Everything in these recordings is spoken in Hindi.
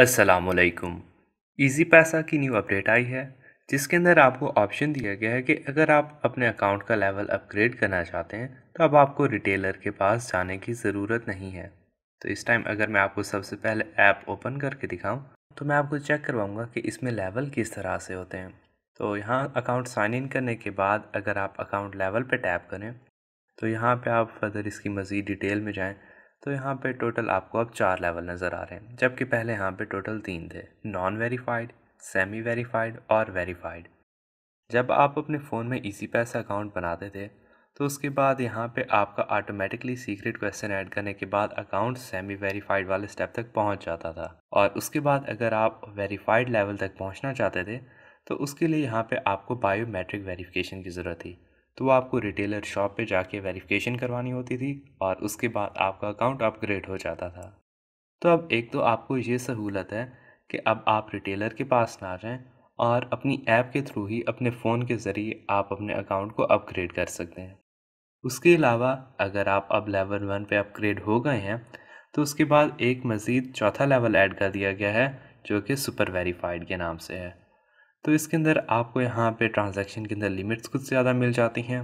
असलकुम ईज़ी पैसा की न्यू अपडेट आई है जिसके अंदर आपको ऑप्शन दिया गया है कि अगर आप अपने अकाउंट का लेवल अपग्रेड करना चाहते हैं तो अब आपको रिटेलर के पास जाने की ज़रूरत नहीं है तो इस टाइम अगर मैं आपको सबसे पहले ऐप ओपन करके दिखाऊं तो मैं आपको चेक करवाऊंगा कि इसमें लेवल किस तरह से होते हैं तो यहाँ अकाउंट साइन इन करने के बाद अगर आप अकाउंट लेवल पर टैप करें तो यहाँ पर आप फर्दर इसकी मज़ीद डिटेल में जाएँ तो यहाँ पे टोटल आपको अब चार लेवल नज़र आ रहे हैं जबकि पहले यहाँ पे टोटल तीन थे नॉन वेरीफाइड सेमी वेरीफाइड और वेरीफाइड जब आप अपने फ़ोन में इसी पैसा अकाउंट बनाते थे तो उसके बाद यहाँ पे आपका ऑटोमेटिकली सीक्रेट क्वेश्चन ऐड करने के बाद अकाउंट सेमी वेरीफाइड वाले स्टेप तक पहुँच जाता था और उसके बाद अगर आप वेरीफाइड लेवल तक पहुँचना चाहते थे तो उसके लिए यहाँ पर आपको बायोमेट्रिक वेरीफिकेशन की ज़रूरत थी तो आपको रिटेलर शॉप पे जाके वेरिफिकेशन करवानी होती थी और उसके बाद आपका अकाउंट अपग्रेड हो जाता था तो अब एक तो आपको ये सहूलत है कि अब आप रिटेलर के पास ना जाएं और अपनी ऐप के थ्रू ही अपने फ़ोन के ज़रिए आप अपने अकाउंट को अपग्रेड कर सकते हैं उसके अलावा अगर आप अब लेवल वन पे अपग्रेड हो गए हैं तो उसके बाद एक मज़ीद चौथा लेवल ऐड कर दिया गया है जो कि सुपर वेरीफाइड के नाम से है तो इसके अंदर आपको यहाँ पे ट्रांजैक्शन के अंदर लिमिट्स कुछ ज़्यादा मिल जाती हैं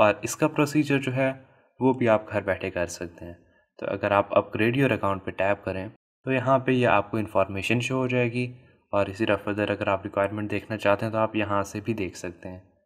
और इसका प्रोसीजर जो है वो भी आप घर बैठे कर सकते हैं तो अगर आप अपग्रेड योर अकाउंट पे टैप करें तो यहाँ पे ये यह आपको इन्फॉर्मेशन शो हो जाएगी और इसी तरह फर्दर अगर आप रिक्वायरमेंट देखना चाहते हैं तो आप यहाँ से भी देख सकते हैं